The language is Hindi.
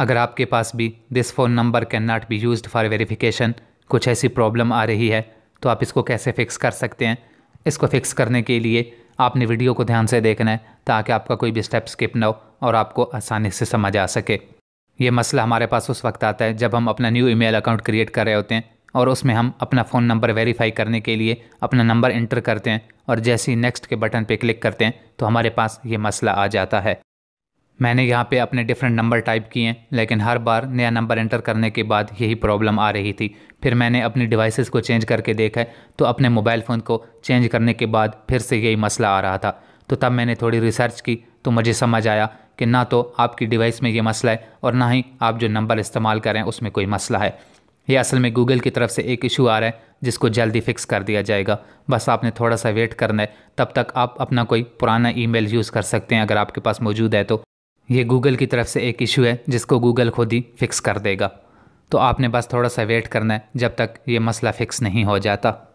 अगर आपके पास भी this phone number can not be use for verification कुछ ऐसी प्रॉब्लम आ रही है तो आप इसको कैसे फ़िक्स कर सकते हैं इसको फ़िक्स करने के लिए आपने वीडियो को ध्यान से देखना है ताकि आपका कोई भी स्टेप स्किप ना हो और आपको आसानी से समझ आ सके ये मसला हमारे पास उस वक्त आता है जब हम अपना न्यू ईमेल अकाउंट क्रिएट कर रहे होते हैं और उसमें हम अपना फ़ोन नंबर वेरीफाई करने के लिए अपना नंबर इंटर करते हैं और जैसे ही नेक्स्ट के बटन पर क्लिक करते हैं तो हमारे पास ये मसला आ जाता है मैंने यहाँ पे अपने डिफरेंट नंबर टाइप किए हैं लेकिन हर बार नया नंबर एंटर करने के बाद यही प्रॉब्लम आ रही थी फिर मैंने अपनी डिवाइसेस को चेंज करके देखा है तो अपने मोबाइल फ़ोन को चेंज करने के बाद फिर से यही मसला आ रहा था तो तब मैंने थोड़ी रिसर्च की तो मुझे समझ आया कि ना तो आपकी डिवाइस में ये मसला है और ना ही आप जो नंबर इस्तेमाल करें उसमें कोई मसला है ये असल में गूगल की तरफ से एक इशू आ रहा है जिसको जल्दी फिक्स कर दिया जाएगा बस आपने थोड़ा सा वेट करना है तब तक आप अपना कोई पुराना ईमेल यूज़ कर सकते हैं अगर आपके पास मौजूद है तो ये गूगल की तरफ से एक इशू है जिसको गूगल खुद ही फिक्स कर देगा तो आपने बस थोड़ा सा वेट करना है जब तक ये मसला फिक्स नहीं हो जाता